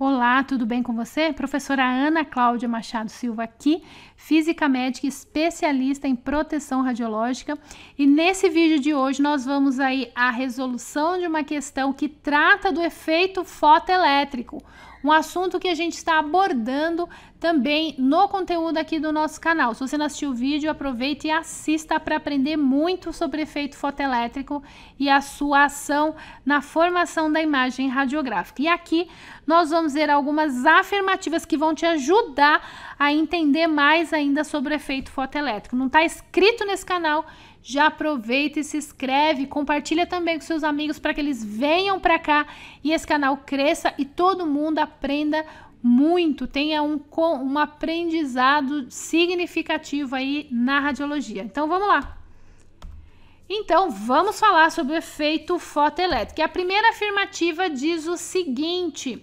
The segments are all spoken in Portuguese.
Olá, tudo bem com você? Professora Ana Cláudia Machado Silva aqui, física médica especialista em proteção radiológica, e nesse vídeo de hoje nós vamos aí à resolução de uma questão que trata do efeito fotoelétrico, um assunto que a gente está abordando também no conteúdo aqui do nosso canal. Se você não assistiu o vídeo, aproveite e assista para aprender muito sobre efeito fotoelétrico e a sua ação na formação da imagem radiográfica. E aqui nós vamos ver algumas afirmativas que vão te ajudar a entender mais ainda sobre o efeito fotoelétrico. Não está escrito nesse canal, já aproveita e se inscreve, compartilha também com seus amigos para que eles venham para cá e esse canal cresça e todo mundo aprenda muito, tenha um, um aprendizado significativo aí na radiologia. Então vamos lá. Então vamos falar sobre o efeito fotoelétrico. E a primeira afirmativa diz o seguinte: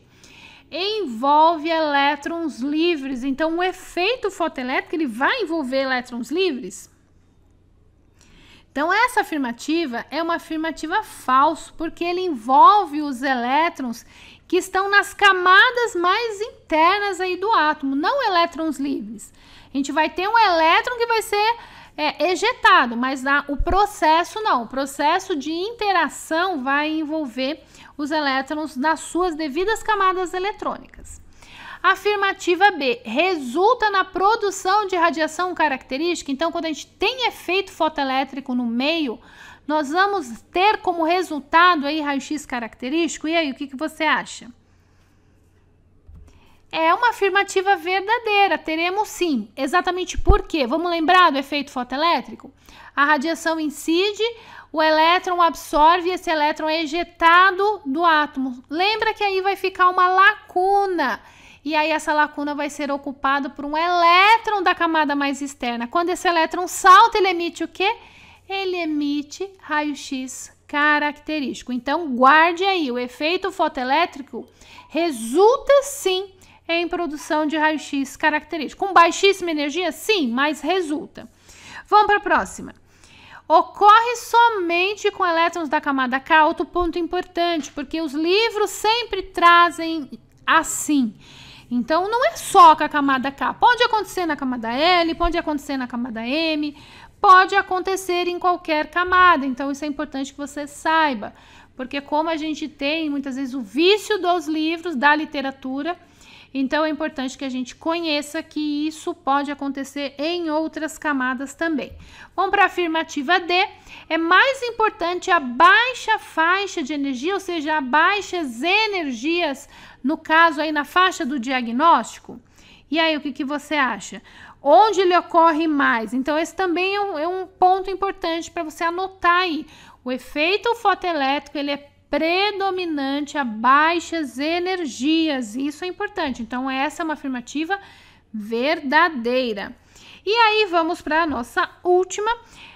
envolve elétrons livres. Então o efeito fotoelétrico ele vai envolver elétrons livres? Então, essa afirmativa é uma afirmativa falsa, porque ele envolve os elétrons que estão nas camadas mais internas aí do átomo, não elétrons livres. A gente vai ter um elétron que vai ser é, ejetado, mas na, o processo não. O processo de interação vai envolver os elétrons nas suas devidas camadas eletrônicas. Afirmativa B, resulta na produção de radiação característica. Então, quando a gente tem efeito fotoelétrico no meio, nós vamos ter como resultado aí raio-x característico. E aí, o que, que você acha? É uma afirmativa verdadeira, teremos sim. Exatamente por quê? Vamos lembrar do efeito fotoelétrico? A radiação incide, o elétron absorve, esse elétron é ejetado do átomo. Lembra que aí vai ficar uma lacuna e aí essa lacuna vai ser ocupada por um elétron da camada mais externa. Quando esse elétron salta, ele emite o quê? Ele emite raio-x característico. Então, guarde aí, o efeito fotoelétrico resulta sim em produção de raio-x característico. Com baixíssima energia, sim, mas resulta. Vamos para a próxima. Ocorre somente com elétrons da camada K, outro ponto importante, porque os livros sempre trazem assim. Então não é só com a camada K. Pode acontecer na camada L, pode acontecer na camada M, pode acontecer em qualquer camada. Então isso é importante que você saiba, porque como a gente tem muitas vezes o vício dos livros, da literatura, então é importante que a gente conheça que isso pode acontecer em outras camadas também. Vamos para a afirmativa D. É mais importante a baixa faixa de energia, ou seja, baixas energias, no caso aí na faixa do diagnóstico. E aí, o que, que você acha? Onde ele ocorre mais? Então, esse também é um, é um ponto importante para você anotar aí. O efeito fotoelétrico ele é predominante a baixas energias. Isso é importante. Então, essa é uma afirmativa verdadeira. E aí, vamos para a nossa última.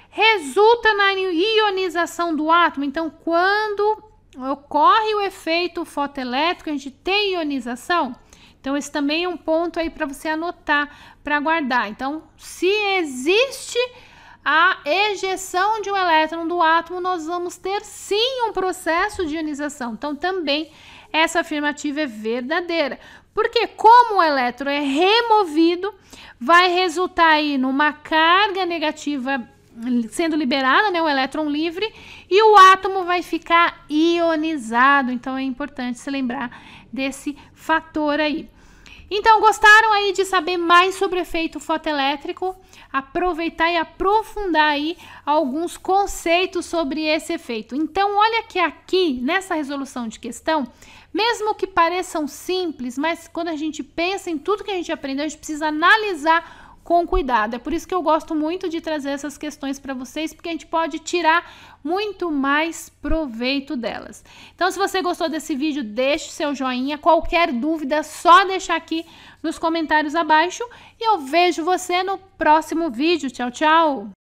Resulta na ionização do átomo. Então, quando ocorre o efeito fotoelétrico, a gente tem ionização. Então, esse também é um ponto aí para você anotar, para guardar. Então, se existe ejeção de um elétron do átomo, nós vamos ter sim um processo de ionização. Então, também essa afirmativa é verdadeira, porque como o elétron é removido, vai resultar aí numa carga negativa sendo liberada, né, o elétron livre, e o átomo vai ficar ionizado. Então é importante se lembrar desse fator aí. Então, gostaram aí de saber mais sobre efeito fotoelétrico? Aproveitar e aprofundar aí alguns conceitos sobre esse efeito. Então, olha que aqui, nessa resolução de questão, mesmo que pareçam simples, mas quando a gente pensa em tudo que a gente aprendeu, a gente precisa analisar com cuidado. É por isso que eu gosto muito de trazer essas questões para vocês, porque a gente pode tirar muito mais proveito delas. Então, se você gostou desse vídeo, deixe seu joinha. Qualquer dúvida, só deixar aqui nos comentários abaixo. E eu vejo você no próximo vídeo. Tchau, tchau!